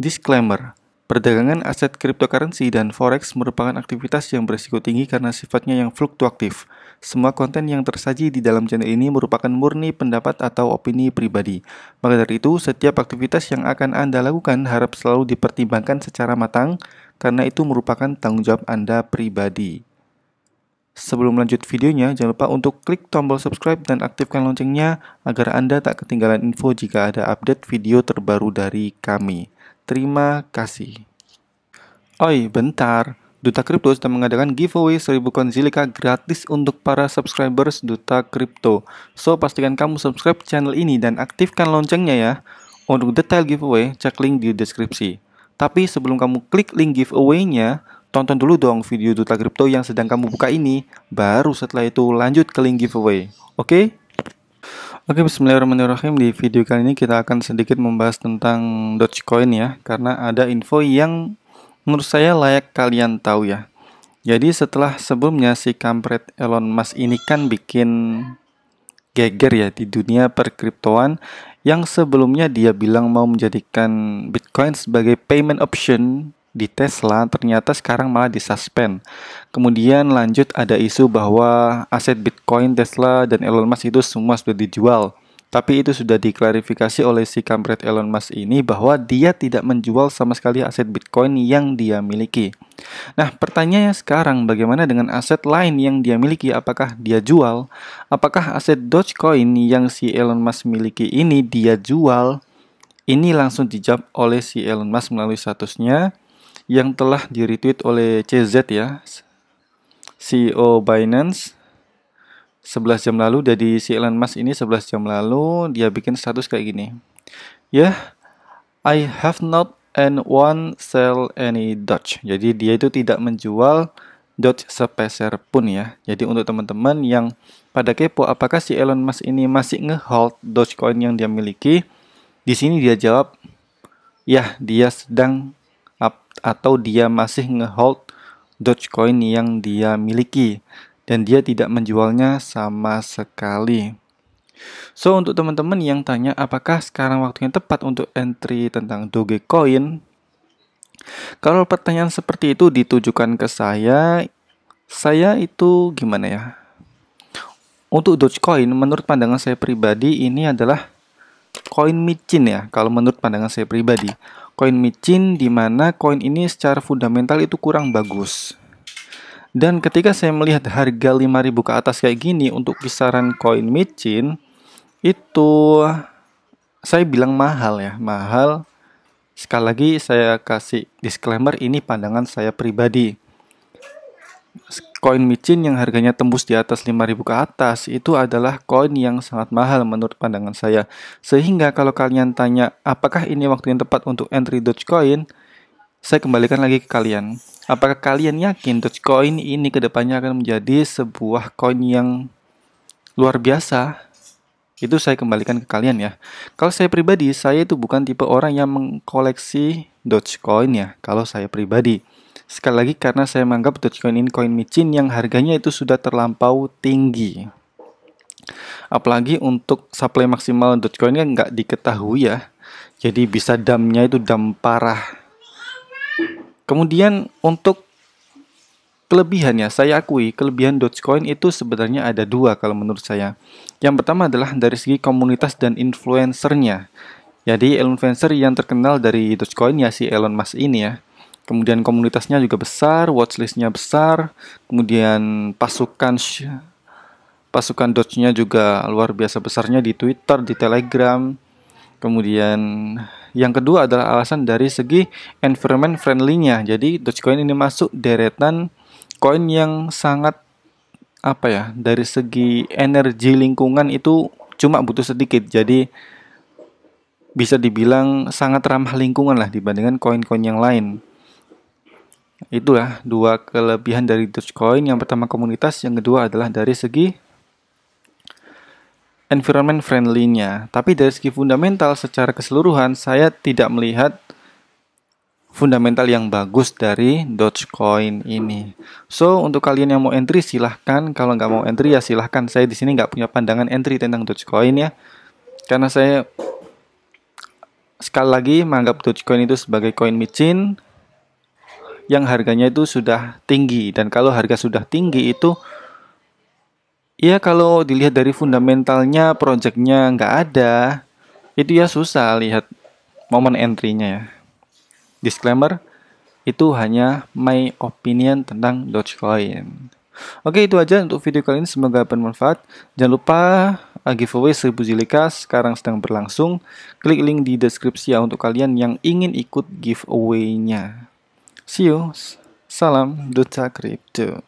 Disclaimer, perdagangan aset cryptocurrency dan forex merupakan aktivitas yang berisiko tinggi karena sifatnya yang fluktuatif. Semua konten yang tersaji di dalam channel ini merupakan murni pendapat atau opini pribadi. Maka dari itu, setiap aktivitas yang akan Anda lakukan harap selalu dipertimbangkan secara matang karena itu merupakan tanggung jawab Anda pribadi. Sebelum lanjut videonya, jangan lupa untuk klik tombol subscribe dan aktifkan loncengnya agar Anda tak ketinggalan info jika ada update video terbaru dari kami. Terima kasih. Oi, bentar. Duta Kripto sedang mengadakan giveaway 1000 koin Zilliqa gratis untuk para subscribers Duta Kripto. So, pastikan kamu subscribe channel ini dan aktifkan loncengnya ya. Untuk detail giveaway, cek link di deskripsi. Tapi sebelum kamu klik link giveaway-nya, tonton dulu dong video Duta Kripto yang sedang kamu buka ini. Baru setelah itu lanjut ke link giveaway. Oke? Okay? Oke, bismillahirrahmanirrahim. Di video kali ini kita akan sedikit membahas tentang Dogecoin ya, karena ada info yang menurut saya layak kalian tahu ya. Jadi setelah sebelumnya si kampret Elon Musk ini kan bikin geger ya di dunia perkriptoan yang sebelumnya dia bilang mau menjadikan Bitcoin sebagai payment option di Tesla ternyata sekarang malah disuspend. Kemudian lanjut ada isu bahwa aset Bitcoin, Tesla, dan Elon Musk itu semua sudah dijual. Tapi itu sudah diklarifikasi oleh si kampret Elon Musk ini bahwa dia tidak menjual sama sekali aset Bitcoin yang dia miliki. Nah, pertanyaannya sekarang bagaimana dengan aset lain yang dia miliki? Apakah dia jual? Apakah aset Dogecoin yang si Elon Musk miliki ini dia jual? Ini langsung dijawab oleh si Elon Musk melalui statusnya yang telah di-retweet oleh CZ ya, CEO Binance 11 jam lalu jadi si Elon Musk ini 11 jam lalu dia bikin status kayak gini. Ya, yeah, I have not and one sell any Dodge. Jadi dia itu tidak menjual Dodge sepeser pun ya. Jadi untuk teman-teman yang pada kepo apakah si Elon Musk ini masih ngehold Dogecoin yang dia miliki, di sini dia jawab, ya dia sedang atau dia masih ngehold Dogecoin yang dia miliki dan dia tidak menjualnya sama sekali. So untuk teman-teman yang tanya apakah sekarang waktunya tepat untuk entry tentang Dogecoin? Kalau pertanyaan seperti itu ditujukan ke saya, saya itu gimana ya? Untuk Dogecoin menurut pandangan saya pribadi ini adalah koin micin ya kalau menurut pandangan saya pribadi koin micin di mana koin ini secara fundamental itu kurang bagus dan ketika saya melihat harga 5000 ke atas kayak gini untuk kisaran koin micin itu saya bilang mahal ya mahal sekali lagi saya kasih disclaimer ini pandangan saya pribadi koin micin yang harganya tembus di atas 5000 ke atas itu adalah koin yang sangat mahal menurut pandangan saya. Sehingga kalau kalian tanya apakah ini waktu yang tepat untuk entry Dogecoin, saya kembalikan lagi ke kalian. Apakah kalian yakin Dogecoin ini kedepannya akan menjadi sebuah koin yang luar biasa? Itu saya kembalikan ke kalian ya. Kalau saya pribadi, saya itu bukan tipe orang yang mengkoleksi Dogecoin ya. Kalau saya pribadi, Sekali lagi karena saya menganggap Dogecoin ini koin micin yang harganya itu sudah terlampau tinggi. Apalagi untuk supply maksimal Dogecoin kan nggak diketahui ya. Jadi bisa damnya itu dam parah. Kemudian untuk kelebihannya saya akui kelebihan Dogecoin itu sebenarnya ada dua kalau menurut saya. Yang pertama adalah dari segi komunitas dan influencernya. Jadi influencer yang terkenal dari Dogecoin ya si Elon Musk ini ya kemudian komunitasnya juga besar, watchlistnya besar, kemudian pasukan pasukan Dodge-nya juga luar biasa besarnya di Twitter, di Telegram. Kemudian yang kedua adalah alasan dari segi environment friendly-nya. Jadi Dogecoin ini masuk deretan koin yang sangat apa ya dari segi energi lingkungan itu cuma butuh sedikit jadi bisa dibilang sangat ramah lingkungan lah dibandingkan koin-koin yang lain Itulah dua kelebihan dari Dogecoin. Yang pertama komunitas, yang kedua adalah dari segi environment friendly-nya. Tapi dari segi fundamental secara keseluruhan saya tidak melihat fundamental yang bagus dari Dogecoin ini. So untuk kalian yang mau entry silahkan, kalau nggak mau entry ya silahkan. Saya di sini nggak punya pandangan entry tentang Dogecoin ya, karena saya sekali lagi menganggap Dogecoin itu sebagai coin micin yang harganya itu sudah tinggi dan kalau harga sudah tinggi itu ya kalau dilihat dari fundamentalnya projectnya nggak ada itu ya susah lihat momen entry-nya ya disclaimer itu hanya my opinion tentang Dogecoin Oke itu aja untuk video kali ini semoga bermanfaat. Jangan lupa uh, giveaway 1000 Zilika sekarang sedang berlangsung. Klik link di deskripsi ya untuk kalian yang ingin ikut giveaway-nya. See you. Salam Duta Crypto.